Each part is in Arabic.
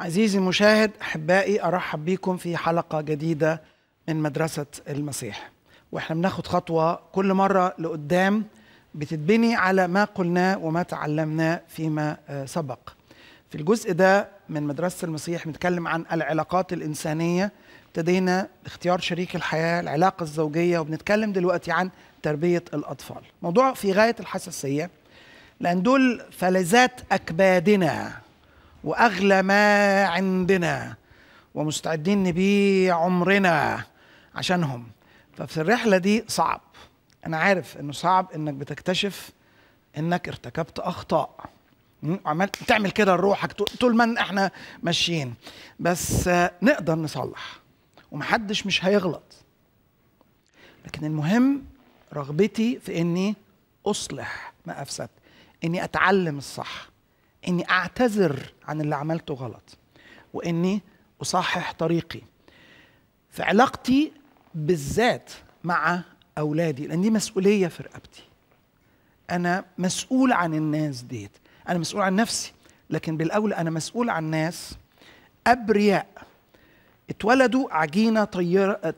عزيزي المشاهد احبائي ارحب بيكم في حلقه جديده من مدرسه المسيح واحنا بناخد خطوه كل مره لقدام بتتبني على ما قلناه وما تعلمناه فيما آه، سبق في الجزء ده من مدرسه المسيح بنتكلم عن العلاقات الانسانيه ابتدينا باختيار شريك الحياه العلاقه الزوجيه وبنتكلم دلوقتي عن تربيه الاطفال موضوع في غايه الحساسيه لان دول فلذات اكبادنا واغلى ما عندنا ومستعدين نبيع عمرنا عشانهم ففي الرحله دي صعب انا عارف انه صعب انك بتكتشف انك ارتكبت اخطاء عملت تعمل كده لروحك طول ما احنا ماشيين بس نقدر نصلح ومحدش مش هيغلط لكن المهم رغبتي في اني اصلح ما افسدت اني اتعلم الصح اني اعتذر عن اللي عملته غلط واني اصحح طريقي في علاقتي بالذات مع اولادي لان دي مسؤوليه في رقبتي انا مسؤول عن الناس ديت انا مسؤول عن نفسي لكن بالاولى انا مسؤول عن ناس ابرياء اتولدوا عجينه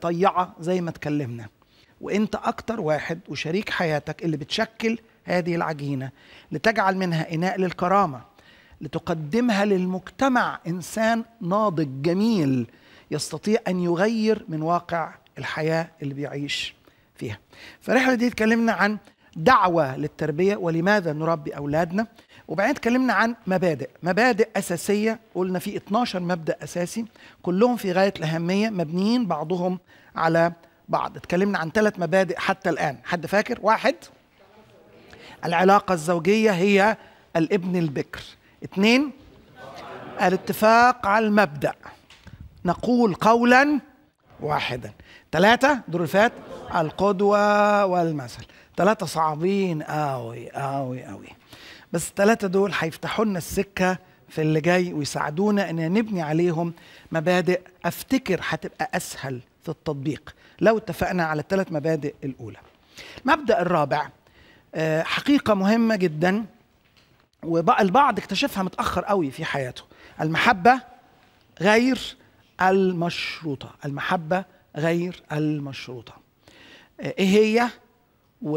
طيعه زي ما اتكلمنا وانت اكتر واحد وشريك حياتك اللي بتشكل هذه العجينه لتجعل منها اناء للكرامه لتقدمها للمجتمع انسان ناضج جميل يستطيع ان يغير من واقع الحياه اللي بيعيش فيها. فالرحله دي اتكلمنا عن دعوه للتربيه ولماذا نربي اولادنا وبعدين اتكلمنا عن مبادئ، مبادئ اساسيه قلنا في 12 مبدا اساسي كلهم في غايه الاهميه مبنيين بعضهم على بعض، اتكلمنا عن ثلاث مبادئ حتى الان، حد فاكر؟ واحد العلاقه الزوجيه هي الابن البكر اثنين الاتفاق على المبدأ نقول قولا واحدا ثلاثة دور الفات القدوة والمثل ثلاثة صعبين قوي قوي قوي بس الثلاثة دول هيفتحوا لنا السكة في اللي جاي ويساعدونا ان نبني عليهم مبادئ افتكر هتبقى اسهل في التطبيق لو اتفقنا على الثلاث مبادئ الاولى المبدأ الرابع آه، حقيقة مهمة جدا والبعض اكتشفها متاخر قوي في حياته المحبه غير المشروطه المحبه غير المشروطه آه، ايه هي و...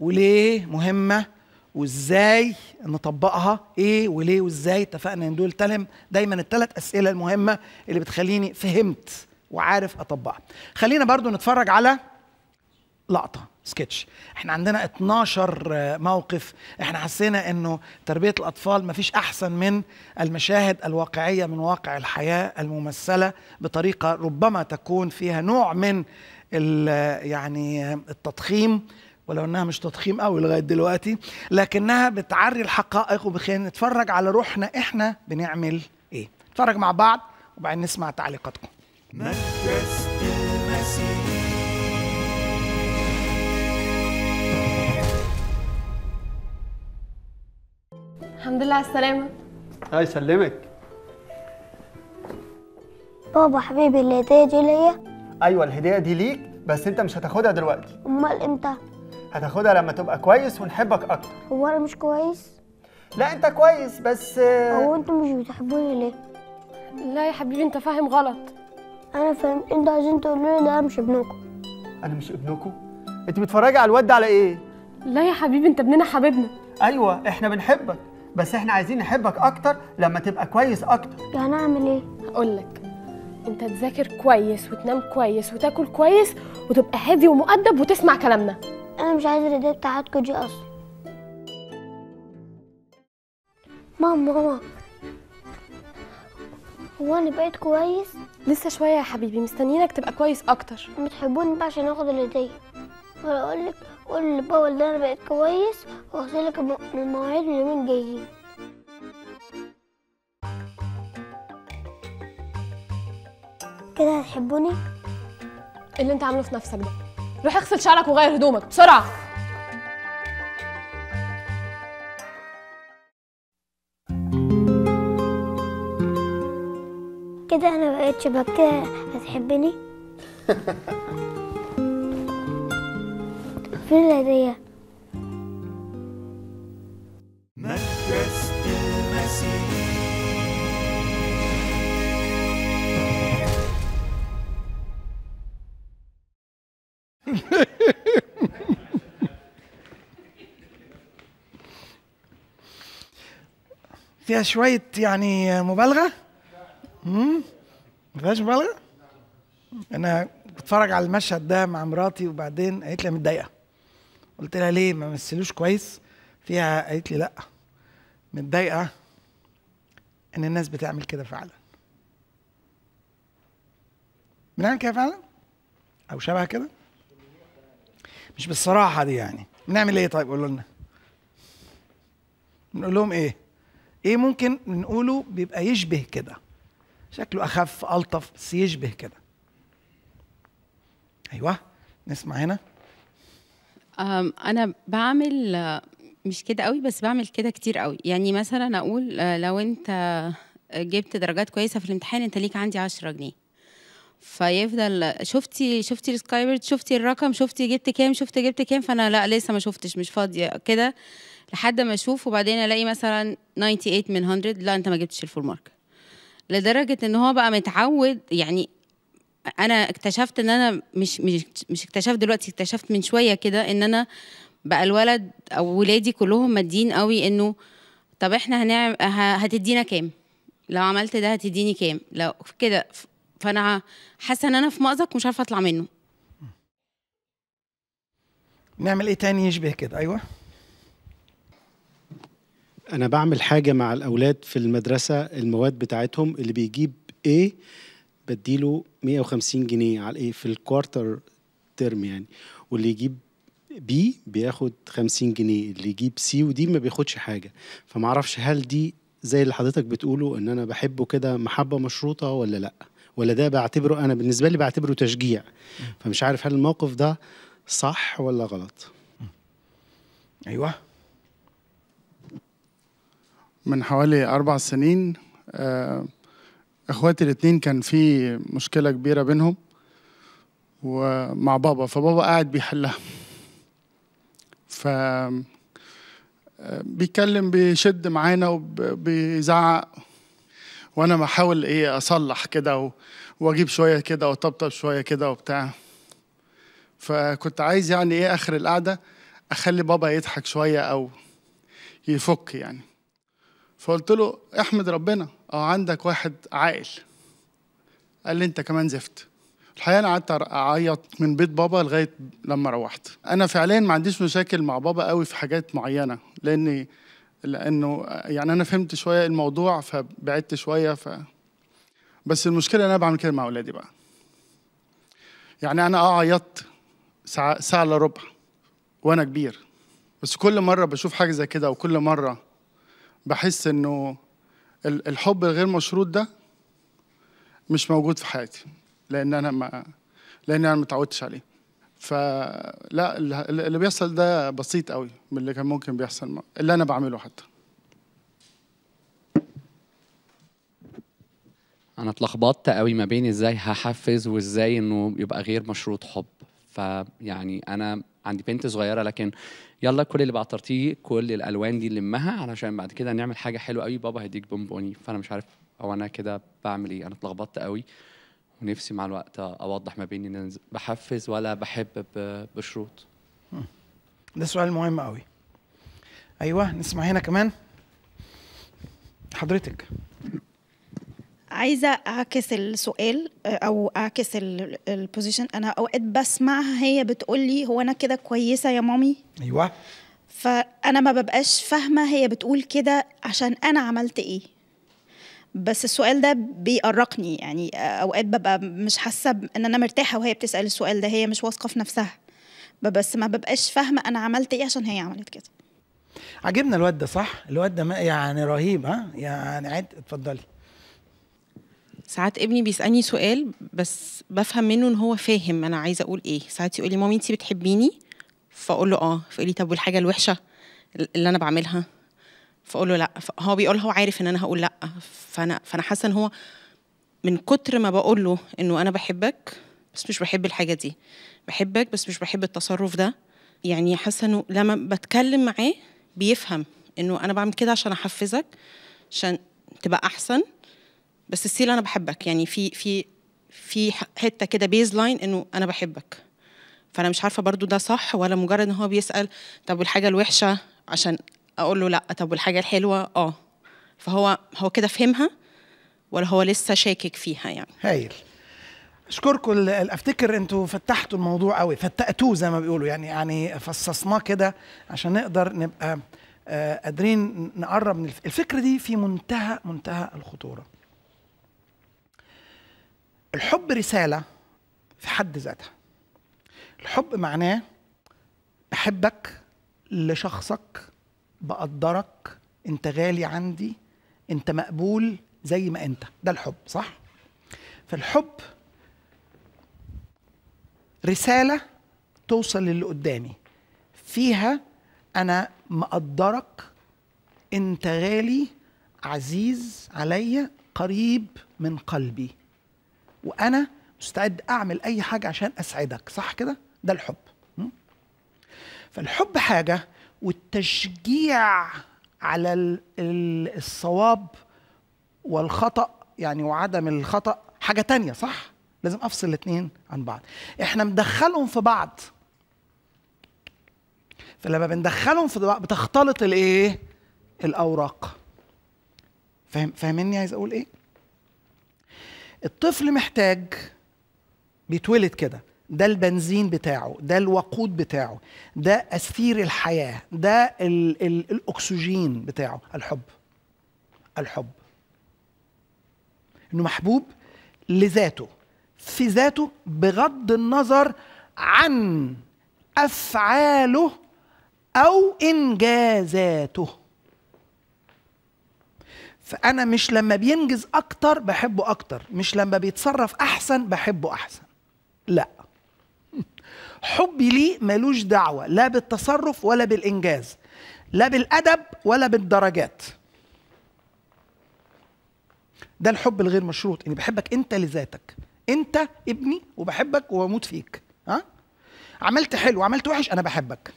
وليه مهمه وازاي نطبقها ايه وليه وازاي اتفقنا ان دول تلم دايما الثلاث اسئله المهمه اللي بتخليني فهمت وعارف اطبقها خلينا برضو نتفرج على لقطه سكتش احنا عندنا 12 آه، موقف احنا حسينا انه تربيه الاطفال ما فيش احسن من المشاهد الواقعيه من واقع الحياه الممثله بطريقه ربما تكون فيها نوع من آه، يعني آه، التضخيم ولو انها مش تضخيم قوي لغايه دلوقتي لكنها بتعري الحقائق وبخلينا نتفرج على روحنا احنا بنعمل ايه نتفرج مع بعض وبعدين نسمع تعليقاتكم مكة المسيح الحمد لله على السلامة الله يسلمك بابا حبيبي الهدية دي ليا أيوة الهدية دي ليك بس أنت مش هتاخدها دلوقتي أمال إمتى؟ هتاخدها لما تبقى كويس ونحبك أكتر هو أنا مش كويس؟ لا أنت كويس بس آه، هو أنتوا مش بتحبوني ليه؟ لا يا حبيبي أنت فاهم غلط أنا فاهم أنتوا عايزين تقولوا لي أنا مش ابنكم أنا مش ابنكم؟ أنت بتتفرجي على الواد ده على إيه؟ لا يا حبيبي أنت ابننا حبيبنا ايوه احنا بنحبك بس احنا عايزين نحبك اكتر لما تبقى كويس اكتر يعني اعمل ايه اقول لك انت تذاكر كويس وتنام كويس وتاكل كويس وتبقى هادي ومؤدب وتسمع كلامنا انا مش عايزه الهديه بتاعتكم دي اصلا ماما ماما هو انا بقيت كويس لسه شويه يا حبيبي مستنيينك تبقى كويس اكتر بتحبوني بقى عشان اخد الهديه ولا اقول لك قول لبابا ان انا بقيت كويس وهوصلك المواعيد اليومين جايين كده هتحبوني اللي انت عامله في نفسك ده روح اغسل شعرك وغير هدومك بسرعه كده انا بقيت شبك كده هتحبني فين الهدية؟ مدرسة المسيح فيها شوية يعني مبالغة؟ امم ما فيهاش مبالغة؟ أنا بتفرج على المشهد ده مع مراتي وبعدين قالت لي متضايقة قلت لها ليه ما مثلوش كويس فيها قالت لي لا متضايقه ان الناس بتعمل كده فعلا بنعمل كده فعلا او شبه كده مش بالصراحه دي يعني بنعمل ايه طيب قولوا لنا بنقول لهم ايه ايه ممكن نقوله بيبقى يشبه كده شكله اخف الطف بس يشبه كده ايوه نسمع هنا انا بعمل مش كده قوي بس بعمل كده كتير قوي يعني مثلا اقول آه، لو انت جبت درجات كويسه في الامتحان انت ليك عندي 10 جنيه فيفضل شفتي شفتي السكايبرد شفتي الرقم شفتي جبت كام شفتي جبت كام فانا لا لسه ما شفتش مش فاضيه كده لحد ما اشوف وبعدين الاقي مثلا 98 من 100 لا انت ما جبتش الفول مارك لدرجه ان هو بقى متعود يعني انا اكتشفت ان انا مش مش مش اكتشفت دلوقتي اكتشفت من شويه كده ان انا بقى الولد او ولادي كلهم مادين قوي انه طب احنا هنعمل هتدينا كام لو عملت ده هتديني كام لو كده فانا حاسه ان انا في مأزق مش عارفه اطلع منه نعمل ايه تاني يشبه كده ايوه انا بعمل حاجه مع الاولاد في المدرسه المواد بتاعتهم اللي بيجيب ايه بديله 150 جنيه على ايه في الكوارتر ترم يعني واللي يجيب بي بياخد 50 جنيه اللي يجيب سي ودي ما بياخدش حاجه فما اعرفش هل دي زي اللي حضرتك بتقوله ان انا بحبه كده محبه مشروطه ولا لا ولا ده بعتبره انا بالنسبه لي بعتبره تشجيع فمش عارف هل الموقف ده صح ولا غلط ايوه من حوالي اربع سنين آه اخواتي الاتنين كان في مشكله كبيره بينهم ومع بابا فبابا قاعد بيحلها ف بيتكلم بيشد معانا وبيزعق وانا بحاول ايه اصلح كده واجيب شويه كده وطبطب شويه كده وبتاع فكنت عايز يعني ايه اخر القعده اخلي بابا يضحك شويه او يفك يعني فقلت له احمد ربنا اه عندك واحد عاقل قال لي انت كمان زفت الحقيقه انا قعدت اعيط من بيت بابا لغايه لما روحت انا فعليا ما عنديش مشاكل مع بابا قوي في حاجات معينه لاني لانه يعني انا فهمت شويه الموضوع فبعدت شويه ف بس المشكله انا بعمل كده مع اولادي بقى يعني انا اه عيطت ساعه ساعه الا ربع وانا كبير بس كل مره بشوف حاجه زي كده وكل مره بحس انه الحب الغير مشروط ده مش موجود في حياتي لان انا ما لان انا ما اتعودتش عليه فلا اللي بيحصل ده بسيط قوي من اللي كان ممكن بيحصل اللي انا بعمله حتى انا اتلخبطت قوي ما بين ازاي هحفز وازاي انه يبقى غير مشروط حب فيعني انا عندي بنت صغيره لكن يلا كل اللي بعترتيه كل الالوان دي نلمها علشان بعد كده نعمل حاجه حلوه قوي بابا هيديك بونبوني فانا مش عارف هو انا كده بعمل ايه انا اتلخبطت قوي ونفسي مع الوقت اوضح ما بين ان بحفز ولا بحب بشروط ده سؤال مهم قوي ايوه نسمع هنا كمان حضرتك عايزه اعكس السؤال آه، او اعكس البوزيشن انا اوقات بسمعها هي بتقول لي هو انا كده كويسه يا مامي ايوه فانا ما ببقاش فاهمه هي بتقول كده عشان انا عملت ايه بس السؤال ده بيقرقني يعني آه، اوقات ببقى مش حاسه ان انا مرتاحه وهي بتسال السؤال ده هي مش واثقه في نفسها بس ما ببقاش فاهمه انا عملت ايه عشان هي عملت كده عجبنا الواد ده صح الواد ده يعني رهيب ها يعني عد اتفضلي ساعات ابني بيسالني سؤال بس بفهم منه ان هو فاهم انا عايزه اقول ايه ساعات يقول لي مامي انت بتحبيني فاقول له اه فيقول لي طب والحاجه الوحشه اللي انا بعملها فاقول له لا هو بيقول هو عارف ان انا هقول لا فانا فانا حاسه ان هو من كتر ما بقول له انه انا بحبك بس مش بحب الحاجه دي بحبك بس مش بحب التصرف ده يعني حاسه انه لما بتكلم معاه بيفهم انه انا بعمل كده عشان احفزك عشان تبقى احسن بس السيل انا بحبك يعني في في في حته كده بيز لاين انه انا بحبك فانا مش عارفه برضو ده صح ولا مجرد ان هو بيسال طب والحاجه الوحشه عشان اقول له لا طب والحاجه الحلوه اه فهو هو كده فهمها ولا هو لسه شاكك فيها يعني هايل اشكركم افتكر انتوا فتحتوا الموضوع قوي فتقتوه زي ما بيقولوا يعني يعني فصصناه كده عشان نقدر نبقى آه، قادرين نقرب من الفكره دي في منتهى منتهى الخطوره الحب رسالة في حد ذاتها الحب معناه بحبك لشخصك بقدرك انت غالي عندي انت مقبول زي ما انت ده الحب صح فالحب رسالة توصل للي قدامي فيها انا مقدرك انت غالي عزيز عليا قريب من قلبي وانا مستعد اعمل اي حاجه عشان اسعدك صح كده ده الحب فالحب حاجه والتشجيع على الصواب والخطا يعني وعدم الخطا حاجه تانية صح لازم افصل الاثنين عن بعض احنا مدخلهم في بعض فلما بندخلهم في بعض بتختلط الايه الاوراق فاهم فاهمني عايز اقول ايه الطفل محتاج بيتولد كده ده البنزين بتاعه ده الوقود بتاعه ده أسفير الحياة ده الـ الـ الأكسجين بتاعه الحب الحب انه محبوب لذاته في ذاته بغض النظر عن افعاله او انجازاته فانا مش لما بينجز اكتر بحبه اكتر مش لما بيتصرف احسن بحبه احسن لا حبي ليه ملوش دعوه لا بالتصرف ولا بالانجاز لا بالادب ولا بالدرجات ده الحب الغير مشروط اني بحبك انت لذاتك انت ابني وبحبك وبموت فيك ها عملت حلو عملت وحش انا بحبك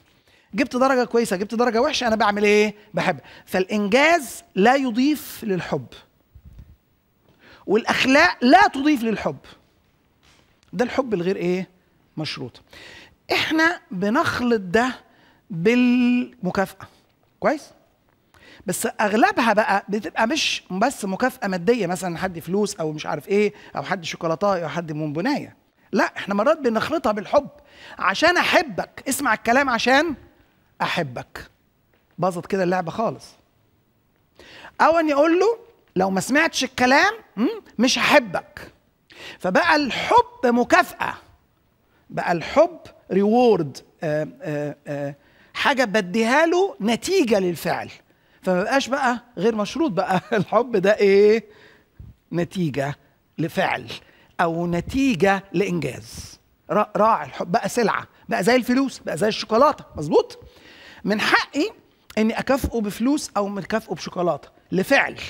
جبت درجه كويسه جبت درجه وحشه انا بعمل ايه بحب فالانجاز لا يضيف للحب والاخلاق لا تضيف للحب ده الحب الغير ايه مشروط احنا بنخلط ده بالمكافاه كويس بس اغلبها بقى بتبقى مش بس مكافاه ماديه مثلا حد فلوس او مش عارف ايه او حد شوكولاته او حد بونبونايه لا احنا مرات بنخلطها بالحب عشان احبك اسمع الكلام عشان احبك باظت كده اللعبه خالص او اني اقول له لو ما سمعتش الكلام مش هحبك فبقى الحب مكافاه بقى الحب ريورد آه، آه، آه، حاجه بديها له نتيجه للفعل فما بقاش بقى غير مشروط بقى الحب ده ايه نتيجه لفعل او نتيجه لانجاز راعي الحب بقى سلعه بقى زي الفلوس بقى زي الشوكولاته مظبوط من حقي اني اكافئه بفلوس او اكافئه بشوكولاته لفعل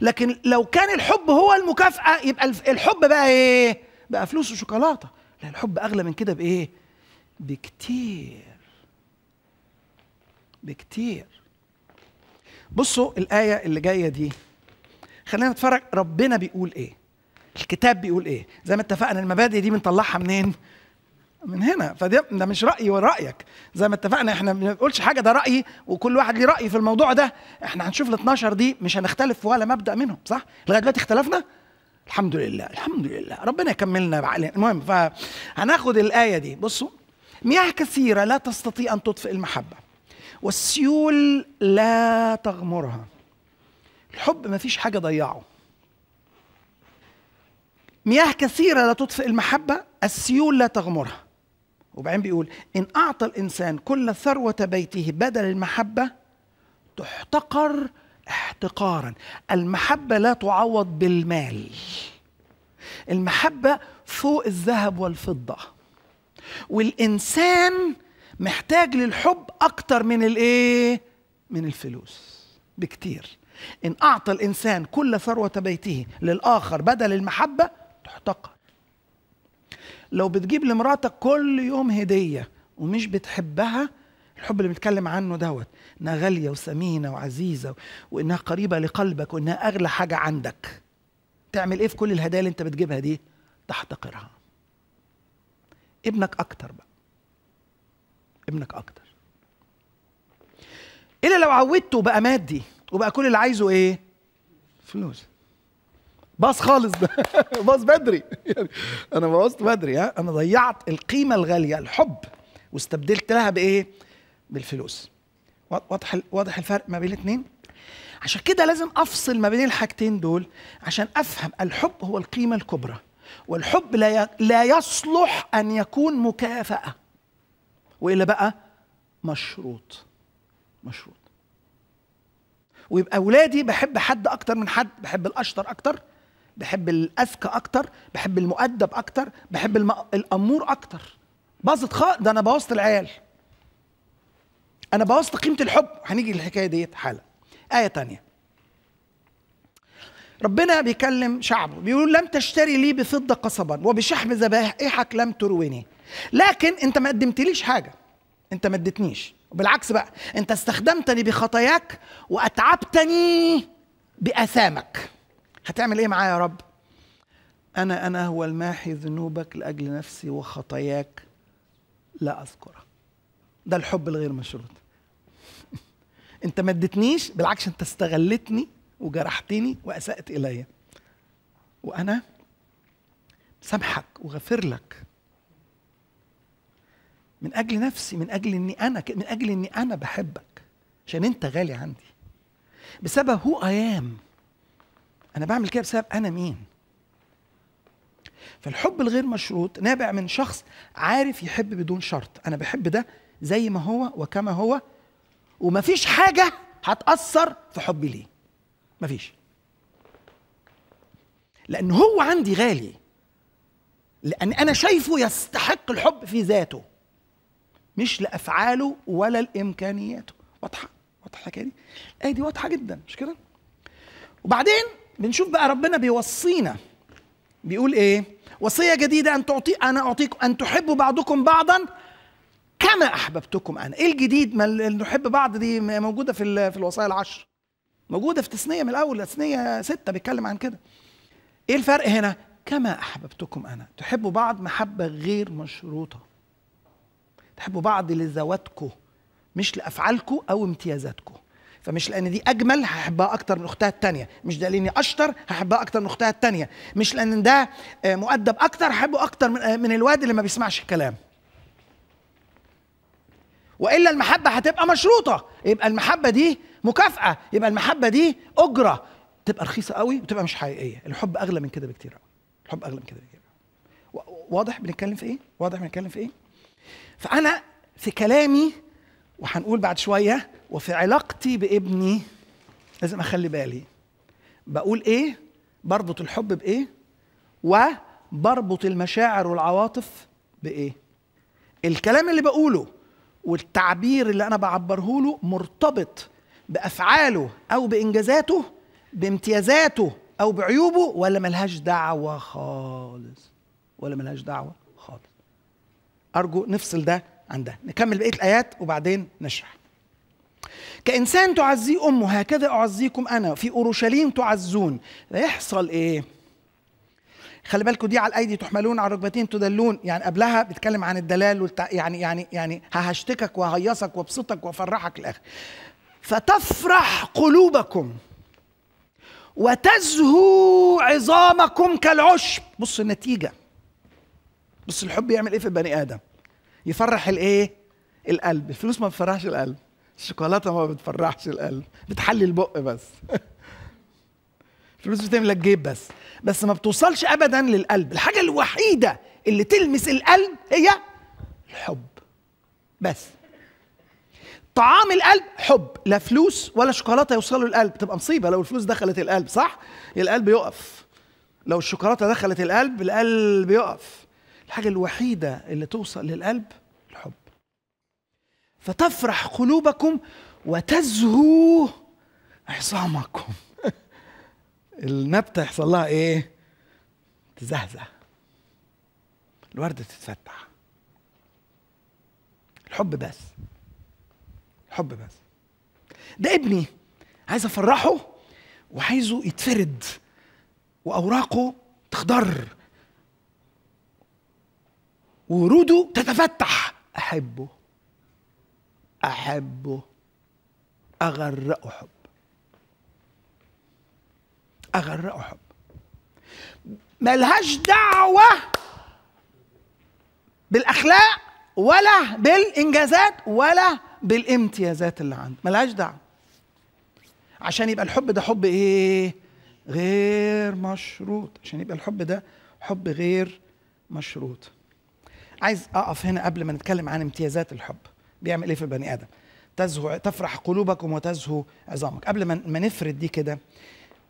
لكن لو كان الحب هو المكافاه يبقى الحب بقى ايه بقى فلوس وشوكولاته لا الحب اغلى من كده بايه بكتير بكتير بصوا الايه اللي جايه دي خلينا نتفرج ربنا بيقول ايه الكتاب بيقول ايه زي ما اتفقنا المبادئ دي بنطلعها منين من هنا فده ده مش رايي ورايك زي ما اتفقنا احنا ما بنقولش حاجه ده رايي وكل واحد ليه راي في الموضوع ده احنا هنشوف ال 12 دي مش هنختلف في ولا مبدا منهم صح لغايه دلوقتي اختلفنا الحمد لله الحمد لله ربنا يكملنا بعقل المهم فهناخد الايه دي بصوا مياه كثيره لا تستطيع ان تطفئ المحبه والسيول لا تغمرها الحب ما فيش حاجه ضيعه مياه كثيرة لا تطفئ المحبة السيول لا تغمرها وبعدين بيقول إن أعطى الإنسان كل ثروة بيته بدل المحبة تحتقر احتقارا المحبة لا تعوض بالمال المحبة فوق الذهب والفضة والإنسان محتاج للحب أكتر من الإيه؟ من الفلوس بكتير إن أعطى الإنسان كل ثروة بيته للآخر بدل المحبة تحتقر لو بتجيب لمراتك كل يوم هديه ومش بتحبها الحب اللي بنتكلم عنه دوت انها غاليه وثمينه وعزيزه وانها قريبه لقلبك وانها اغلى حاجه عندك تعمل ايه في كل الهدايا اللي انت بتجيبها دي تحتقرها ابنك اكتر بقى ابنك اكتر الا لو عودته بقى مادي وبقى كل اللي عايزه ايه فلوس باص خالص ده باص بدري يعني انا بوظت بدري ها انا ضيعت القيمه الغاليه الحب واستبدلت لها بايه بالفلوس واضح واضح الفرق ما بين الاثنين عشان كده لازم افصل ما بين الحاجتين دول عشان افهم الحب هو القيمه الكبرى والحب لا لا يصلح ان يكون مكافاه والا بقى مشروط مشروط ويبقى اولادي بحب حد اكتر من حد بحب الاشطر اكتر بحب الاذكى اكتر بحب المؤدب اكتر بحب الم... الامور اكتر باظت خالص ده انا بوظت العيال انا بوظت قيمه الحب هنيجي للحكايه ديت حالا ايه تانية ربنا بيكلم شعبه بيقول لم تشتري لي بفضه قصبا وبشحم ذبائحك لم ترويني لكن انت ما قدمتليش حاجه انت ما اديتنيش وبالعكس بقى انت استخدمتني بخطاياك واتعبتني باثامك هتعمل ايه معايا يا رب انا انا هو الماحي ذنوبك لاجل نفسي وخطاياك لا اذكرها ده الحب الغير مشروط انت ما ادتنيش بالعكس انت استغلتني وجرحتني واسأت الي وانا سامحك وغفر لك من اجل نفسي من اجل اني انا من اجل اني انا بحبك عشان انت غالي عندي بسبب هو ايام انا بعمل كده بسبب انا مين فالحب الغير مشروط نابع من شخص عارف يحب بدون شرط انا بحب ده زي ما هو وكما هو ومفيش حاجه هتاثر في حبي ليه مفيش لان هو عندي غالي لان انا شايفه يستحق الحب في ذاته مش لافعاله ولا لامكانياته واضحه واضحه كده دي الايه دي واضحه جدا مش كده وبعدين بنشوف بقى ربنا بيوصينا بيقول ايه وصيه جديده ان تعطي انا اعطيكم ان تحبوا بعضكم بعضا كما احببتكم انا ايه الجديد ما نحب بعض دي موجوده في في الوصايا العشر موجوده في تثنيه من الاول تثنيه ستة بيتكلم عن كده ايه الفرق هنا كما احببتكم انا تحبوا بعض محبه غير مشروطه تحبوا بعض لذواتكم مش لافعالكم او امتيازاتكم فمش لان دي اجمل هحبها اكتر من اختها الثانيه مش ده لاني اشطر هحبها اكتر من اختها الثانيه مش لان ده آه، مؤدب اكتر هحبه اكتر آه، من الواد اللي ما بيسمعش الكلام والا المحبه هتبقى مشروطه يبقى المحبه دي مكافاه يبقى المحبه دي اجره تبقى رخيصه قوي وتبقى مش حقيقيه الحب اغلى من كده بكتير الحب اغلى من كده بكتير واضح بنتكلم في ايه واضح بنتكلم في ايه فانا في كلامي وهنقول بعد شويه وفي علاقتي بابني لازم اخلي بالي بقول ايه بربط الحب بايه وبربط المشاعر والعواطف بايه الكلام اللي بقوله والتعبير اللي انا بعبره له مرتبط بافعاله او بانجازاته بامتيازاته او بعيوبه ولا ملهاش دعوه خالص ولا ملهاش دعوه خالص ارجو نفصل ده عن ده نكمل بقيه الايات وبعدين نشرح كانسان تعزي امه هكذا اعزيكم انا في اورشليم تعزون يحصل ايه خلي بالكم دي على الايدي تحملون على الركبتين تدلون يعني قبلها بيتكلم عن الدلال والتع... يعني يعني يعني هشتكك وهيصك وابسطك وافرحك الاخر فتفرح قلوبكم وتزهو عظامكم كالعشب بص النتيجه بص الحب يعمل ايه في البني ادم يفرح الايه القلب الفلوس ما بتفرحش القلب الشوكولاته ما بتفرحش القلب بتحلي البق بس الفلوس بتملى الجيب بس بس ما بتوصلش ابدا للقلب الحاجه الوحيده اللي تلمس القلب هي الحب بس طعام القلب حب لا فلوس ولا شوكولاته يوصلوا للقلب تبقى مصيبه لو الفلوس دخلت القلب صح القلب يقف لو الشوكولاته دخلت القلب القلب يقف الحاجة الوحيدة اللي توصل للقلب الحب فتفرح قلوبكم وتزهو عصامكم النبتة يحصل لها ايه تزهزه الوردة تتفتح الحب بس الحب بس ده ابني عايز افرحه وعايزه يتفرد واوراقه تخضر وروده تتفتح احبه احبه اغرقه حب اغرقه حب ملهاش دعوه بالاخلاق ولا بالانجازات ولا بالامتيازات اللي عنده ملهاش دعوه عشان يبقى الحب ده حب ايه غير مشروط عشان يبقى الحب ده حب غير مشروط عايز اقف هنا قبل ما نتكلم عن امتيازات الحب بيعمل ايه في البني ادم تزهو تفرح قلوبكم وتزهو عظامك قبل ما نفرد دي كده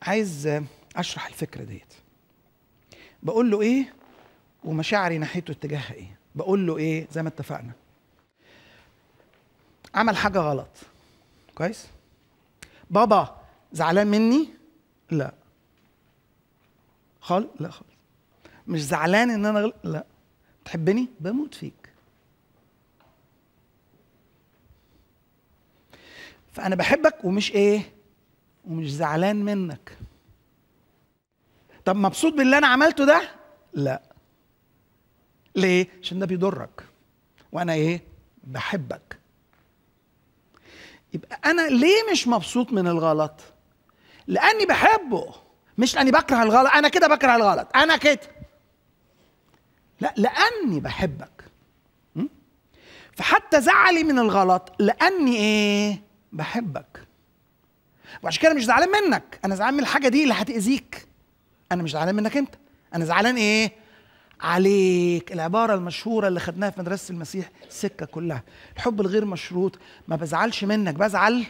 عايز اشرح الفكره ديت بقول له ايه ومشاعري ناحيته اتجاهها ايه بقول له ايه زي ما اتفقنا عمل حاجه غلط كويس بابا زعلان مني لا خالص لا خالص مش زعلان ان انا غل... لا تحبني بموت فيك فانا بحبك ومش ايه ومش زعلان منك طب مبسوط باللي انا عملته ده لا ليه عشان ده بيضرك وانا ايه بحبك يبقى انا ليه مش مبسوط من الغلط لاني بحبه مش لاني بكره الغلط انا كده بكره الغلط انا كده لا لاني بحبك فحتى زعلي من الغلط لاني ايه بحبك وعشان كده مش زعلان منك انا زعلان من الحاجه دي اللي هتاذيك انا مش زعلان منك انت انا زعلان ايه عليك العباره المشهوره اللي خدناها في مدرسه المسيح السكه كلها الحب الغير مشروط ما بزعلش منك بزعل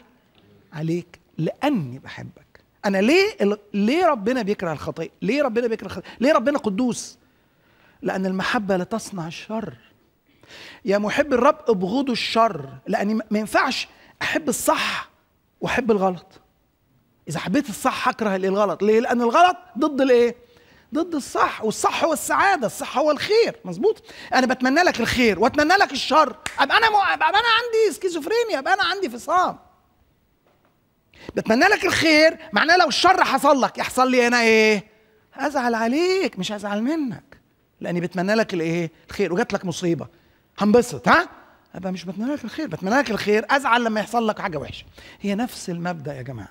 عليك لاني بحبك انا ليه ليه ربنا بيكره الخطيه ليه ربنا بيكره الخطيه ليه ربنا قدوس لأن المحبة لا تصنع الشر يا محب الرب ابغضوا الشر لأني ما ينفعش أحب الصح وأحب الغلط إذا حبيت الصح أكره الغلط ليه؟ لأن الغلط ضد الإيه؟ ضد الصح والصح هو السعاده الصح هو الخير مظبوط انا بتمنى لك الخير واتمنى لك الشر ابقى انا م... ابقى انا عندي سكيزوفرينيا ابقى انا عندي فصام بتمنى لك الخير معناه لو الشر حصل لك يحصل لي انا ايه ازعل عليك مش ازعل منك لاني بتمنى لك الايه الخير وجات لك مصيبه هنبسط ها ابقى مش بتمنى لك الخير بتمنى لك الخير ازعل لما يحصل لك حاجه وحشه هي نفس المبدا يا جماعه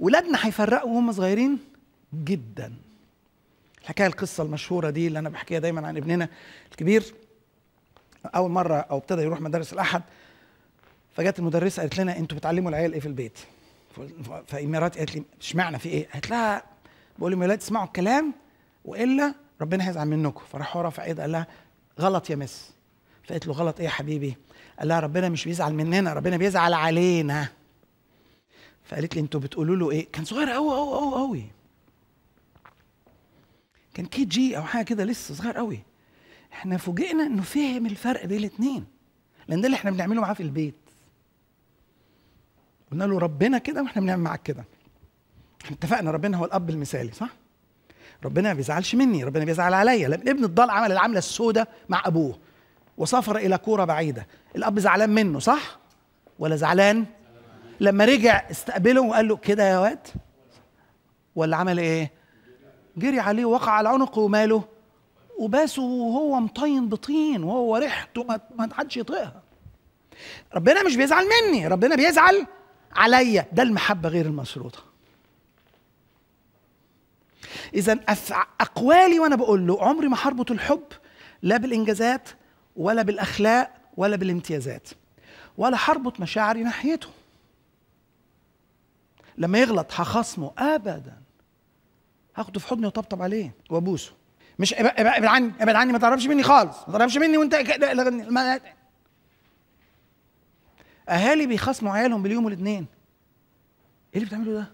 ولادنا هيفرقوا وهم صغيرين جدا الحكايه القصه المشهوره دي اللي انا بحكيها دايما عن ابننا الكبير اول مره او ابتدى يروح مدارس الاحد فجت المدرسه قالت لنا انتوا بتعلموا العيال ايه في البيت فاماراتي قالت لي اشمعنى في ايه قالت لها بقول لهم يا ولاد اسمعوا الكلام والا ربنا هيزعل منكم فراح هو رافع ايده قال لها غلط يا مس فقالت له غلط ايه يا حبيبي قال لها ربنا مش بيزعل مننا ربنا بيزعل علينا فقالت لي انتوا بتقولوا له ايه كان صغير قوي قوي قوي قوي كان كي جي او حاجه كده لسه صغير قوي احنا فوجئنا انه فهم الفرق بين الاثنين لان ده اللي احنا بنعمله معاه في البيت قلنا له ربنا كده واحنا بنعمل معاك كده احنا اتفقنا ربنا هو الاب المثالي صح ربنا ما بيزعلش مني ربنا بيزعل عليا لما ابن الضال عمل العمله السوداء مع ابوه وسافر الى كوره بعيده الاب زعلان منه صح ولا زعلان لما رجع استقبله وقال له كده يا واد ولا عمل ايه جري عليه وقع على عنقه وماله وباسه وهو مطين بطين وهو ريحته ما حدش يطيقها ربنا مش بيزعل مني ربنا بيزعل عليا ده المحبه غير المشروطه اذا اقوالي وانا بقول له عمري ما هربط الحب لا بالانجازات ولا بالاخلاق ولا بالامتيازات ولا هربط مشاعري ناحيته لما يغلط هخصمه ابدا هاخده في حضني واطبطب عليه وابوسه مش ابعد عني ابعد عني ما تعرفش مني خالص ما تعرفش مني وانت اهالي بيخصموا عيالهم باليوم والاثنين ايه اللي بتعمله ده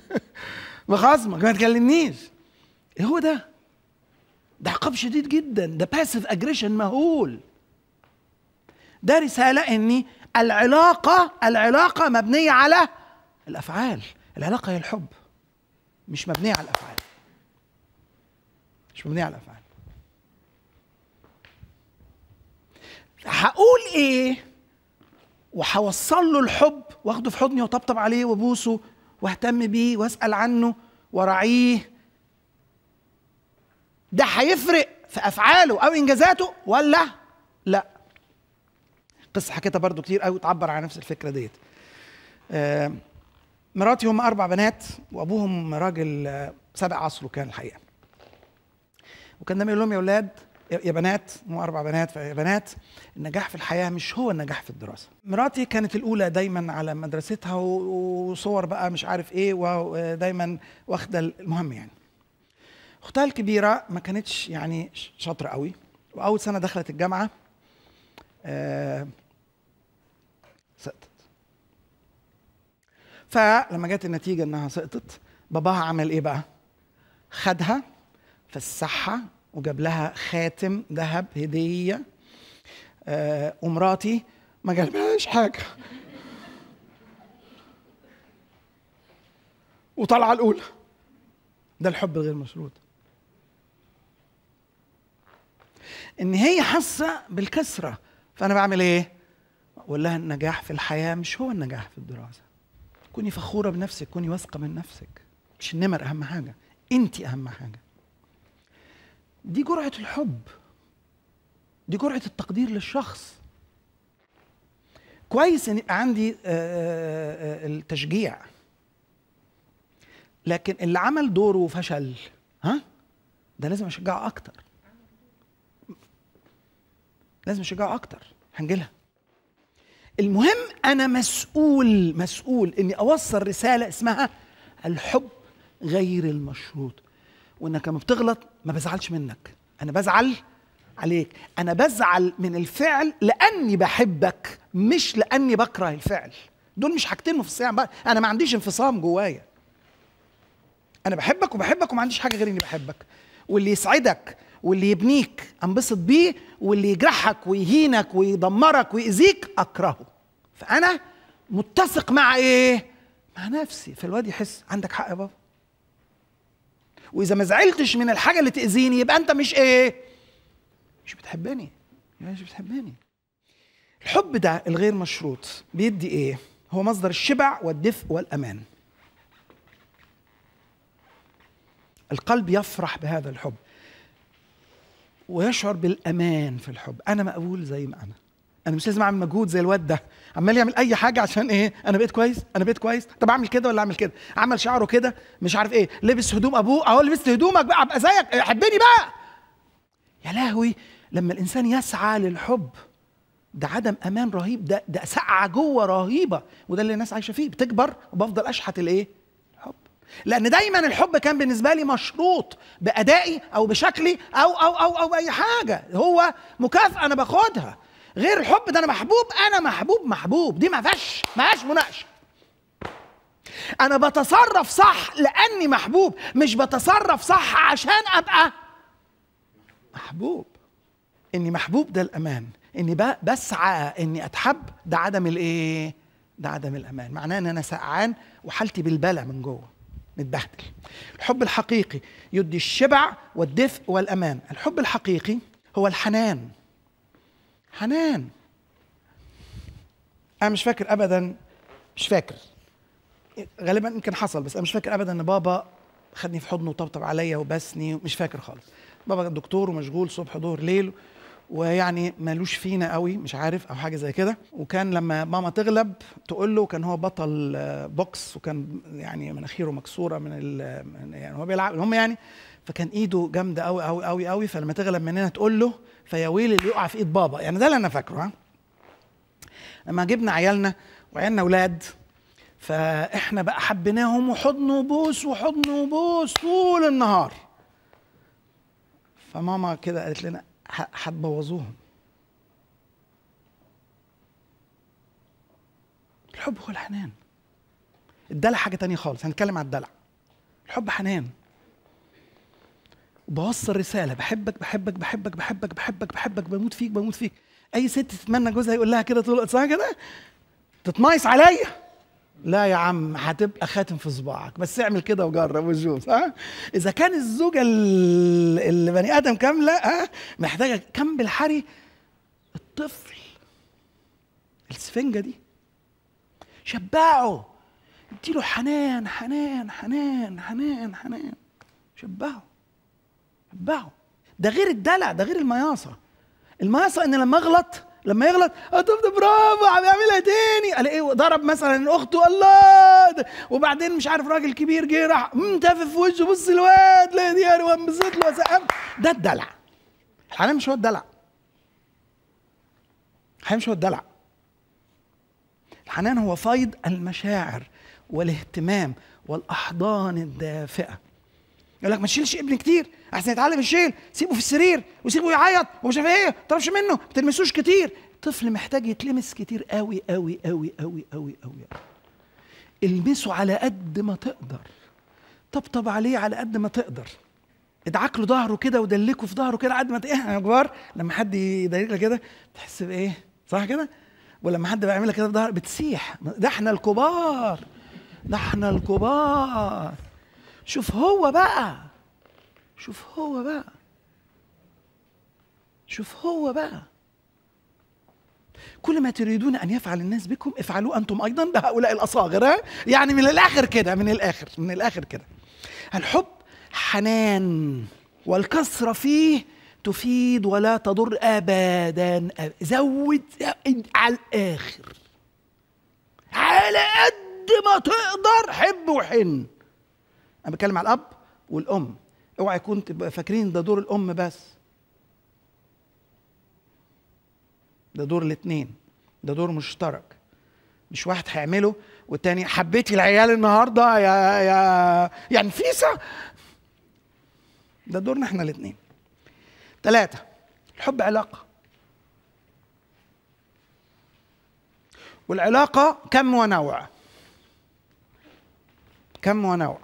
بخصمك ما تكلمنيش ايه هو ده ده عقاب شديد جدا ده باسف اجريشن مهول ده رساله اني العلاقه العلاقه مبنيه على الافعال العلاقه هي الحب مش مبنيه على الافعال مش مبنيه على الافعال هقول ايه وهوصل له الحب واخده في حضني وطبطب عليه وابوسه واهتم بيه واسال عنه وراعيه ده هيفرق في افعاله او انجازاته ولا لا قصه حكيتها برضو كتير قوي تعبر عن نفس الفكره ديت مراتي هم اربع بنات وابوهم راجل آه، سابق عصره كان الحقيقه وكان دايما يقول لهم يا اولاد يا بنات مو اربع بنات فيا بنات النجاح في الحياه مش هو النجاح في الدراسه مراتي كانت الاولى دايما على مدرستها وصور بقى مش عارف ايه ودايما واخده المهم يعني اختها الكبيره ما كانتش يعني شاطره قوي واول سنه دخلت الجامعه آه، سقطت فلما جت النتيجه انها سقطت باباها عمل ايه بقى خدها فسحها وجاب لها خاتم ذهب هديه آه، ومراتي ما جابهاش حاجه وطالعه الاولى ده الحب الغير مشروط ان هي حاسه بالكسره فانا بعمل ايه اقول لها النجاح في الحياه مش هو النجاح في الدراسه كوني فخوره بنفسك كوني واثقه من نفسك مش النمر اهم حاجه انت اهم حاجه دي جرعة الحب دي جرعة التقدير للشخص كويس ان يبقى عندي آه، آه، آه، التشجيع لكن اللي عمل دوره وفشل ها ده لازم اشجعه اكتر لازم اشجعه اكتر هنجيلها المهم انا مسؤول مسؤول اني اوصل رساله اسمها الحب غير المشروط وانك لما بتغلط ما بزعلش منك انا بزعل عليك انا بزعل من الفعل لاني بحبك مش لاني بكره الفعل دول مش حاجتين مفصلين انا ما عنديش انفصام جوايا انا بحبك وبحبك وما عنديش حاجه غير اني بحبك واللي يسعدك واللي يبنيك انبسط بيه واللي يجرحك ويهينك ويدمرك ويأذيك اكرهه فانا متسق مع ايه مع نفسي فالواد يحس عندك حق يا بابا واذا ما زعلتش من الحاجه اللي تاذيني يبقى انت مش ايه مش بتحبني يعني مش بتحبني الحب ده الغير مشروط بيدي ايه هو مصدر الشبع والدفء والامان القلب يفرح بهذا الحب ويشعر بالامان في الحب انا مقبول زي ما انا انا مش لازم اعمل مجهود زي الواد ده عمال يعمل اي حاجه عشان ايه انا بقيت كويس انا بقيت كويس طب اعمل كده ولا اعمل كده عمل شعره كده مش عارف ايه لبس هدوم ابوه اهو لبست هدومك بقى ابقى زيك حبني بقى يا لهوي لما الانسان يسعى للحب ده عدم امان رهيب ده ده سقعه جوه رهيبه وده اللي الناس عايشه فيه بتكبر وبفضل اشحت الايه الحب لان دايما الحب كان بالنسبه لي مشروط بادائي او بشكلي او او او او اي حاجه هو مكافاه انا باخدها غير الحب ده انا محبوب انا محبوب محبوب دي ما فيهاش ما فيهاش مناقشه انا بتصرف صح لاني محبوب مش بتصرف صح عشان ابقى محبوب اني محبوب ده الامان اني بسعى اني اتحب ده عدم الايه ده عدم الامان معناه ان انا سقعان وحالتي بالبلى من جوه متبهدل الحب الحقيقي يدي الشبع والدفء والامان الحب الحقيقي هو الحنان حنان انا مش فاكر ابدا مش فاكر غالبا يمكن حصل بس انا مش فاكر ابدا ان بابا خدني في حضنه وطبطب عليا وبسني مش فاكر خالص بابا دكتور ومشغول صبح ظهر ليل ويعني مالوش فينا قوي مش عارف او حاجه زي كده وكان لما ماما تغلب تقول له كان هو بطل بوكس وكان يعني مناخيره مكسوره من يعني هو بيلعب هم يعني فكان ايده جامده قوي قوي قوي قوي فلما تغلب مننا تقول له فيا ويل اللي يقع في ايد بابا يعني ده اللي انا فاكره لما جبنا عيالنا وعيالنا اولاد فاحنا بقى حبيناهم وحضن وبوس وحضن وبوس طول النهار فماما كده قالت لنا هتبوظوهم الحب هو الحنان الدلع حاجه تانية خالص هنتكلم على الدلع الحب حنان وبوصل رساله بحبك بحبك بحبك بحبك بحبك بحبك بموت فيك بموت فيك اي ست تتمنى جوزها يقول لها كده طول الوقت صح كده تتمايص عليا لا يا عم هتبقى خاتم في صباعك بس اعمل كده وجرب وشوف ها اذا كان الزوجه اللي بني ادم كامله ها محتاجه كم بالحري الطفل السفنجه دي شبعه اديله حنان حنان حنان حنان حنان شبعه اتبعه ده غير الدلع ده غير المياصه المياصه ان لما اغلط لما يغلط آه، طب ده برافو عم يعملها تاني قال ايه ضرب مثلا اخته الله ده. وبعدين مش عارف راجل كبير جه راح تافه في وشه بص الواد ليه دي انا وانبسط له وسقف ده الدلع الحنان مش هو الدلع الحنان مش هو الدلع الحنان هو فيض المشاعر والاهتمام والاحضان الدافئه يقول لك ما تشيلش ابن كتير احسن يتعلم الشيل سيبه في السرير وسيبه يعيط ومش عارف ايه ما تقربش منه ما تلمسوش كتير طفل محتاج يتلمس كتير قوي قوي قوي قوي قوي قوي المسه على قد ما تقدر طبطب عليه على قد ما تقدر ادعك له ظهره كده ودلكه في ظهره كده قد ما ايه يا كبار لما حد يدلك لك كده تحس بايه صح كده ولما حد بيعمل لك كده في ظهرك بتسيح ده احنا الكبار ده احنا الكبار شوف هو بقى شوف هو بقى شوف هو بقى كل ما تريدون ان يفعل الناس بكم افعلوا انتم ايضا بهؤلاء الاصاغر ها يعني من الاخر كده من الاخر من الاخر كده الحب حنان والكثره فيه تفيد ولا تضر ابدا زود على الاخر على قد ما تقدر حب وحن انا بتكلم على الاب والام اوعى يكون تبقى فاكرين ده دور الام بس ده دور الاثنين ده دور مشترك مش واحد هيعمله والتاني حبيتي العيال النهارده يا يا يا يعني نفيسه ده دورنا احنا الاثنين ثلاثة الحب علاقة والعلاقة كم ونوع كم ونوع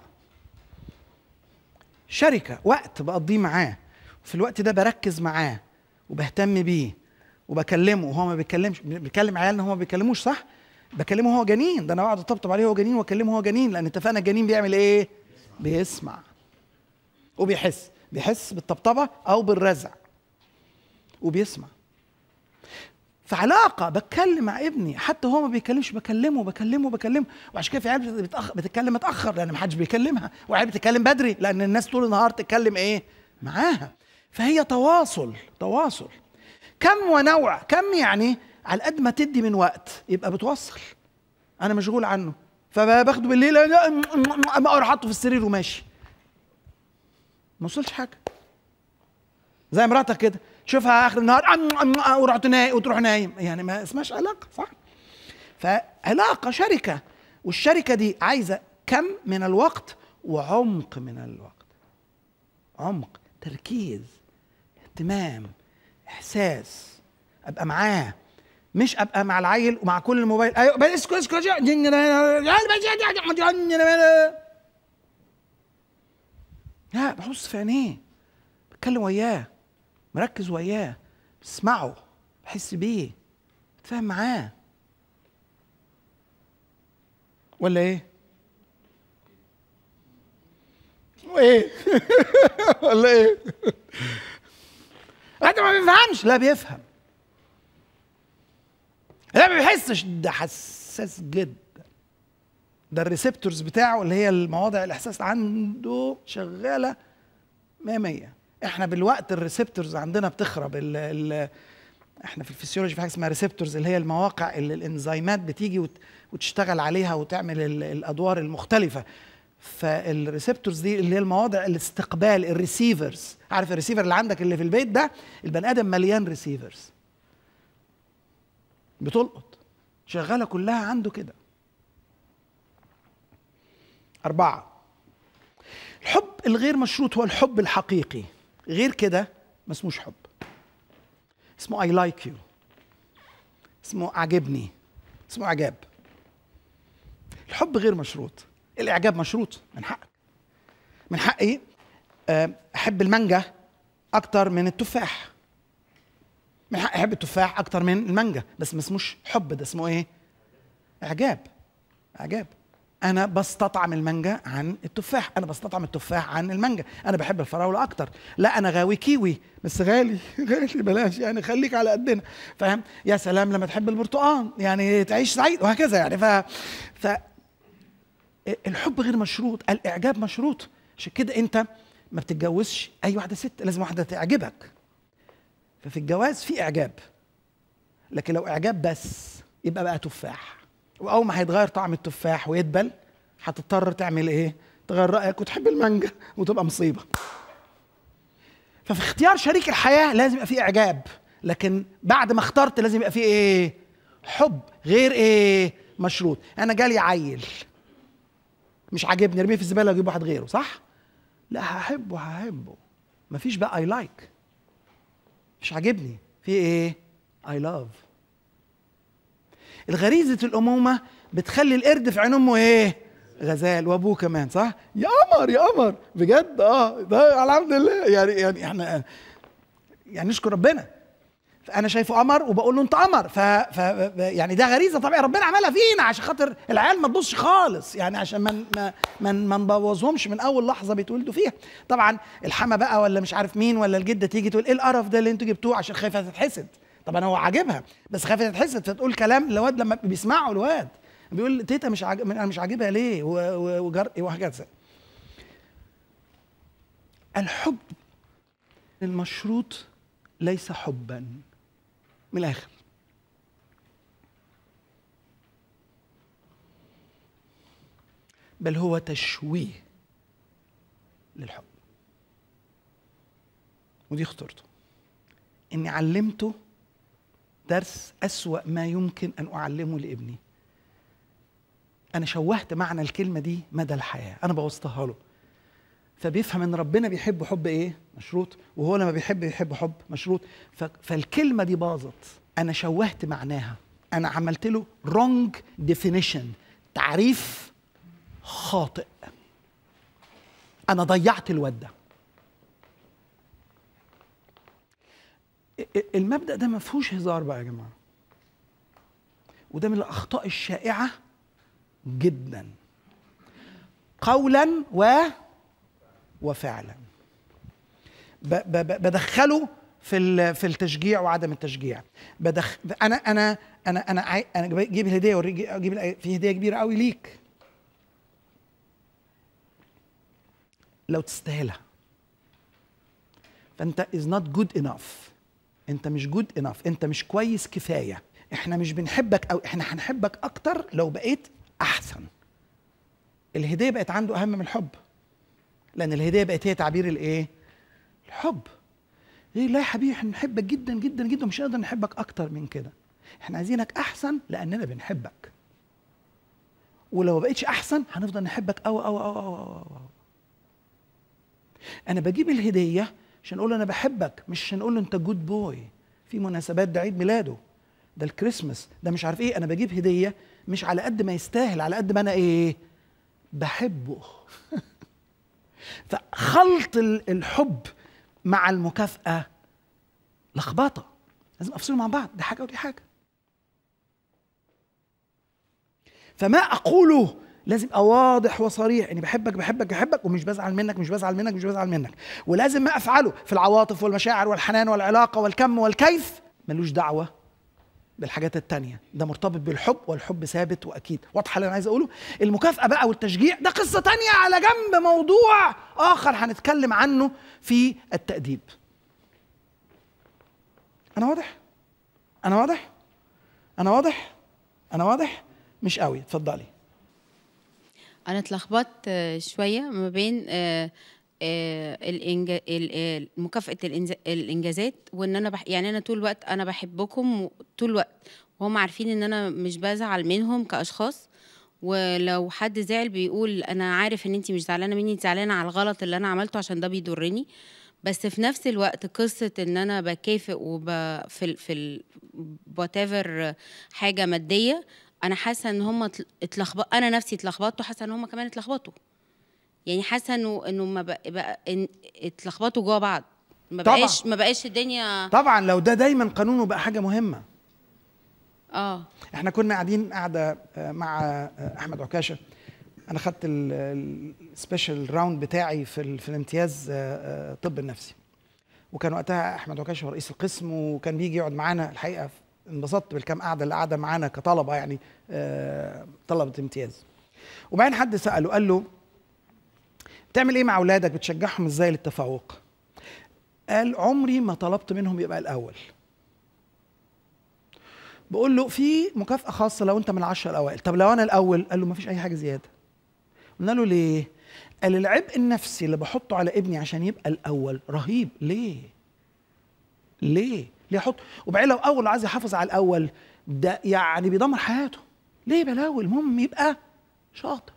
شركه وقت بقضيه معاه وفي الوقت ده بركز معاه وبهتم بيه وبكلمه وهو ما بيتكلمش بيكلم عيالنا هو ما بيكلموش صح بكلمه هو جنين ده انا بقعد اطبطب عليه هو جنين واكلمه هو جنين لان اتفقنا الجنين بيعمل ايه بيسمع وبيحس بيحس بالطبطبه او بالرزع وبيسمع في علاقه بتكلم مع ابني حتى هو ما بيكلمش بكلمه بكلمه بكلمه وعشان كده في عيال بتأخ... بتتكلم متاخر لان ما حدش بيكلمها وعيال بتتكلم بدري لان الناس طول النهار تتكلم ايه معاها فهي تواصل تواصل كم ونوع كم يعني على قد ما تدي من وقت يبقى بتوصل انا مشغول عنه فباخده بالليل اما اروح حاطه في السرير وماشي ما وصلش حاجه زي مراتك كده تشوفها اخر النهار ورحت نايم وتروح نايم يعني ما اسمهاش علاقه صح فعلاقه شركه والشركه دي عايزه كم من الوقت وعمق من الوقت عمق تركيز اهتمام احساس ابقى معاه مش ابقى مع العيل ومع كل الموبايل ايوه بس اسكت اسكت لا بحص في عينيه بتكلم وياه مركز وياه بسمعه بحس بيه بتفاهم معاه ولا ايه؟ وايه؟ ولا ايه؟ انت ما بيفهمش لا بيفهم لا ما بيحسش ده حساس جدا ده الريسبتورز بتاعه اللي هي المواضع الاحساس عنده شغاله 100 100 احنا بالوقت الريسبتورز عندنا بتخرب ال ال احنا في الفسيولوجي في حاجه اسمها ريسبتورز اللي هي المواقع اللي الانزيمات بتيجي وتشتغل عليها وتعمل الادوار المختلفه فالريسبتورز دي اللي هي المواضع الاستقبال الريسيفرز عارف الريسيفر اللي عندك اللي في البيت ده البني ادم مليان ريسيفرز بتلقط شغاله كلها عنده كده اربعه الحب الغير مشروط هو الحب الحقيقي غير كده ما اسموش حب اسمه اي لايك يو اسمه عجبني اسمه اعجاب الحب غير مشروط الاعجاب مشروط من حقك من حقي إيه؟ احب المانجا اكتر من التفاح من حقي احب التفاح اكتر من المانجا بس ما اسموش حب ده اسمه ايه اعجاب اعجاب انا بستطعم المانجا عن التفاح انا بستطعم التفاح عن المانجا انا بحب الفراوله اكتر لا انا غاوي كيوي بس غالي غالي بلاش يعني خليك على قدنا فاهم يا سلام لما تحب البرتقال يعني تعيش سعيد وهكذا يعني ف, ف الحب غير مشروط الاعجاب مشروط عشان كده انت ما بتتجوزش اي واحده ست لازم واحده تعجبك ففي الجواز في اعجاب لكن لو اعجاب بس يبقى بقى تفاح واول ما هيتغير طعم التفاح ويدبل هتضطر تعمل ايه تغير رايك وتحب المانجا وتبقى مصيبه ففي اختيار شريك الحياه لازم يبقى فيه اعجاب لكن بعد ما اخترت لازم يبقى فيه ايه حب غير ايه مشروط انا جالي عيل مش عاجبني ارميه في الزباله واجيب واحد غيره صح لا هحبه هحبه مفيش بقى اي لايك like. مش عاجبني في ايه اي لاف الغريزه الامومه بتخلي القرد في عين امه ايه غزال وابوه كمان صح يا قمر يا قمر بجد اه ده الحمد لله يعني يعني احنا يعني نشكر ربنا فانا شايفه قمر وبقول له انت قمر ف... ف يعني ده غريزه طبيعيه ربنا عملها فينا عشان خاطر العيال ما تبصش خالص يعني عشان ما ما ما, ما نبوظهمش من اول لحظه بيتولدوا فيها طبعا الحما بقى ولا مش عارف مين ولا الجده تيجي تقول ايه القرف ده اللي انتوا جبتوه عشان خايفه تتحسد طب انا هو عاجبها بس خافت تتحسد فتقول كلام الواد لما بيسمعه الواد بيقول تيتا مش عاجب انا مش عاجبها ليه وجر وحاجات زي الحب المشروط ليس حبا من الاخر بل هو تشويه للحب ودي خطورته اني علمته درس أسوأ ما يمكن أن أعلمه لابني أنا شوهت معنى الكلمة دي مدى الحياة أنا بوظتها له فبيفهم ان ربنا بيحب حب ايه مشروط وهو لما بيحب بيحب حب مشروط فالكلمه دي باظت انا شوهت معناها انا عملت له رونج ديفينيشن تعريف خاطئ انا ضيعت الواد ده المبدا ده ما فيهوش هزار بقى يا جماعه وده من الاخطاء الشائعه جدا قولا و وفعلا بدخله في في التشجيع وعدم التشجيع بدخ انا انا انا انا انا جيب الهديه اجيب في هديه كبيره قوي ليك لو تستاهلها فانت از نوت جود انف انت مش جود انف انت مش كويس كفايه احنا مش بنحبك او احنا هنحبك اكتر لو بقيت احسن الهديه بقت عنده اهم من الحب لان الهديه بقت هي تعبير الايه الحب ليه لا يا حبيبي احنا بنحبك جدا جدا جدا ومش هنقدر نحبك اكتر من كده احنا عايزينك احسن لاننا بنحبك ولو ما بقتش احسن هنفضل نحبك أو أو أو, أو أو أو أو أو أنا بجيب الهدية مش هنقول انا بحبك مش هنقول له انت جود بوي في مناسبات ده عيد ميلاده ده الكريسماس ده مش عارف ايه انا بجيب هديه مش على قد ما يستاهل على قد ما انا ايه بحبه فخلط الحب مع المكافاه لخبطه لازم افصلهم مع بعض دي حاجه ودي حاجه فما اقوله لازم ابقى واضح وصريح اني يعني بحبك بحبك بحبك ومش بزعل منك مش بزعل منك مش بزعل منك ولازم ما افعله في العواطف والمشاعر والحنان والعلاقه والكم والكيف ملوش دعوه بالحاجات التانية ده مرتبط بالحب والحب ثابت وأكيد واضحة اللي أنا عايز أقوله المكافأة بقى والتشجيع ده قصة تانية على جنب موضوع آخر هنتكلم عنه في التأديب أنا واضح؟ أنا واضح؟ أنا واضح؟ أنا واضح؟ مش قوي اتفضلي انا اتلخبطت آه، شويه ما بين آه، آه، مكافاه الانجازات وان انا بح يعني انا طول الوقت انا بحبكم طول الوقت وهم عارفين ان انا مش بزعل منهم كاشخاص ولو حد زعل بيقول انا عارف ان انت مش زعلانه مني انت زعلانه على الغلط اللي انا عملته عشان ده بيضرني بس في نفس الوقت قصه ان انا بكافئ وب في ال في whatever حاجه ماديه انا حاسه ان هم اتلخبط انا نفسي اتلخبطت وحاسه ان هم كمان اتلخبطوا يعني حاسه انه انه ما بقى إن اتلخبطوا جوه بعض ما بقاش ما بقاش الدنيا طبعا لو ده دايما قانونه بقى حاجه مهمه اه احنا كنا قاعدين قاعده آه، مع آه، احمد عكاشه انا خدت السبيشال راوند بتاعي في في الامتياز آه، طب النفسي وكان وقتها احمد عكاشه هو رئيس القسم وكان بيجي يقعد معانا الحقيقه انبسطت بالكام قعده اللي قاعده معانا كطلبه يعني آه، طلبه امتياز وبعدين حد ساله قال له بتعمل ايه مع اولادك بتشجعهم ازاي للتفوق قال عمري ما طلبت منهم يبقى الاول بقول له في مكافاه خاصه لو انت من العشره الاوائل طب لو انا الاول قال له ما فيش اي حاجه زياده قلنا له ليه قال العبء النفسي اللي بحطه على ابني عشان يبقى الاول رهيب ليه ليه ليه احط وبعدين لو اول عايز يحافظ على الاول ده يعني بيدمر حياته ليه بلاوي المهم يبقى شاطر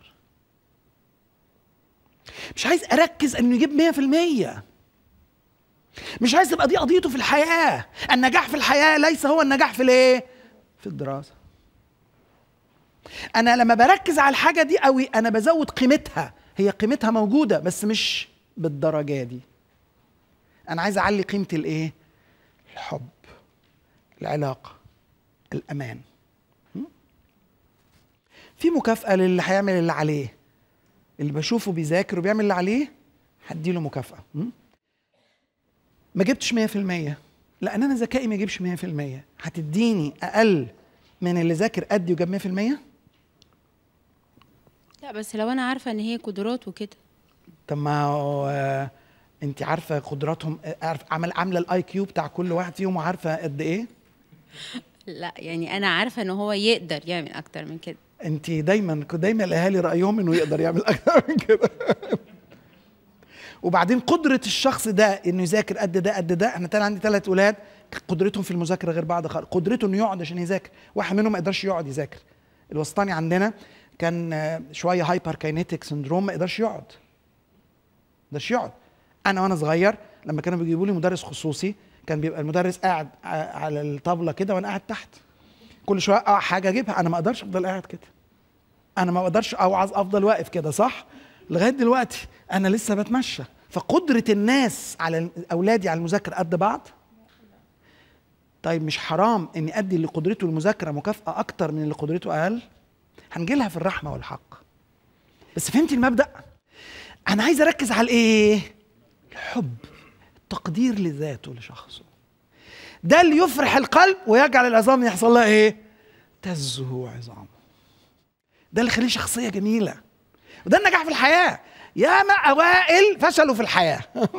مش عايز اركز انه يجيب 100% مش عايز تبقى دي قضيته في الحياه النجاح في الحياه ليس هو النجاح في الايه في الدراسه انا لما بركز على الحاجه دي قوي انا بزود قيمتها هي قيمتها موجوده بس مش بالدرجه دي انا عايز اعلي قيمه الايه الحب العلاقه الامان في مكافاه للي هيعمل اللي عليه اللي بشوفه بيذاكر وبيعمل اللي عليه هديله مكافاه ما جبتش 100% لان انا ذكائي ما يجيبش 100% هتديني اقل من اللي ذاكر قدي وجاب 100% لا بس لو انا عارفه ان هي قدرات وكده طب ما انت عارفه قدراتهم عامله عامله الاي كيو بتاع كل واحد فيهم وعارفه قد ايه لا يعني انا عارفه ان هو يقدر يعمل اكتر من كده انت دايما دايما الاهالي رايهم انه يقدر يعمل اكتر من كده وبعدين قدره الشخص ده انه يذاكر قد ده قد ده انا تاني عندي ثلاث اولاد قدرتهم في المذاكره غير بعض خالص قدرته انه يقعد عشان يذاكر واحد منهم ما يقدرش يقعد يذاكر الوسطاني عندنا كان شويه هايبر كاينيتك سندروم ما يقدرش يقعد ما يقدرش يقعد انا وانا صغير لما كانوا بيجيبوا لي مدرس خصوصي كان بيبقى المدرس قاعد على الطبله كده وانا قاعد تحت كل شويه اقع حاجه اجيبها انا ما اقدرش افضل قاعد كده انا ما اقدرش اوعظ افضل واقف كده صح لغايه دلوقتي انا لسه بتمشى فقدره الناس على اولادي على المذاكره قد بعض طيب مش حرام اني ادي اللي قدرته المذاكره مكافاه اكتر من اللي قدرته اقل هنجي لها في الرحمه والحق بس فهمتي المبدا انا عايز اركز على الايه الحب التقدير لذاته لشخصه ده اللي يفرح القلب ويجعل العظام يحصل لها ايه تزهو عظامه ده اللي يخليه شخصيه جميله وده النجاح في الحياه ياما اوائل فشلوا في الحياه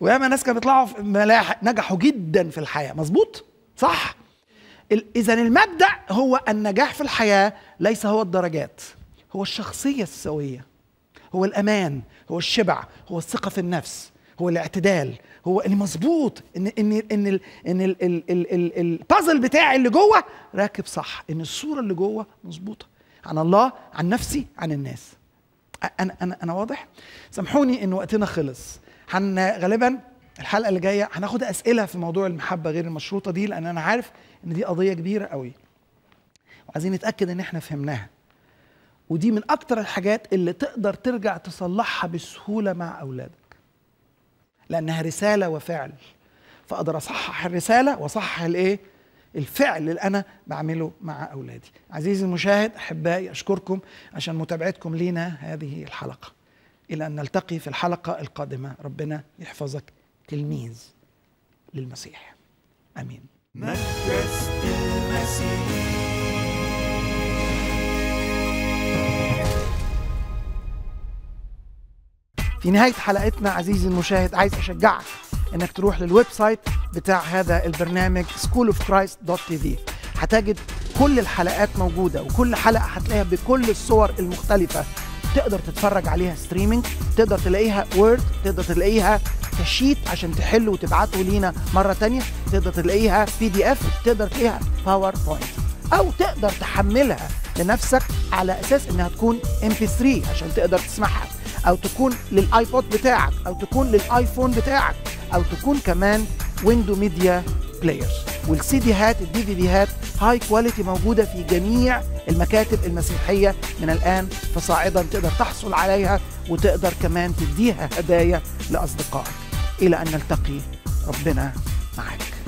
وياما ناس كانوا بيطلعوا في ملاحق نجحوا جدا في الحياه مظبوط صح اذا المبدا هو النجاح في الحياه ليس هو الدرجات هو الشخصيه السويه هو الامان هو الشبع هو الثقه في النفس هو الاعتدال هو اللي مظبوط ان ان ان ال ان ال ال ال ال البازل بتاعي اللي جوه راكب صح ان الصوره اللي جوه مظبوطه عن الله عن نفسي عن الناس انا انا انا واضح سامحوني ان وقتنا خلص هن غالبا الحلقه اللي جايه هناخد اسئله في موضوع المحبه غير المشروطه دي لان انا عارف ان دي قضيه كبيره قوي وعايزين نتاكد ان احنا فهمناها ودي من اكتر الحاجات اللي تقدر ترجع تصلحها بسهوله مع اولادك لانها رساله وفعل فاقدر اصحح الرساله واصحح الايه الفعل اللي انا بعمله مع اولادي عزيزي المشاهد احبائي اشكركم عشان متابعتكم لنا هذه الحلقه الى ان نلتقي في الحلقه القادمه ربنا يحفظك تلميذ للمسيح امين مجلس المسيح في نهايه حلقتنا عزيزي المشاهد عايز اشجعك انك تروح للويب سايت بتاع هذا البرنامج schoolofchrist.tv هتجد كل الحلقات موجودة وكل حلقة هتلاقيها بكل الصور المختلفة تقدر تتفرج عليها ستريمينج تقدر تلاقيها وورد تقدر تلاقيها كشيت عشان تحل وتبعته لينا مرة تانية تقدر تلاقيها بي دي اف تقدر تلاقيها باوربوينت او تقدر تحملها لنفسك على اساس انها تكون ام بي 3 عشان تقدر تسمعها او تكون للايبود بتاعك او تكون للايفون بتاعك او تكون كمان ويندو ميديا بلايرز والسي دي هات الدي في دي هات هاي كواليتي موجوده في جميع المكاتب المسيحيه من الان فصاعدا تقدر تحصل عليها وتقدر كمان تديها هدايا لاصدقائك الى ان نلتقي ربنا معك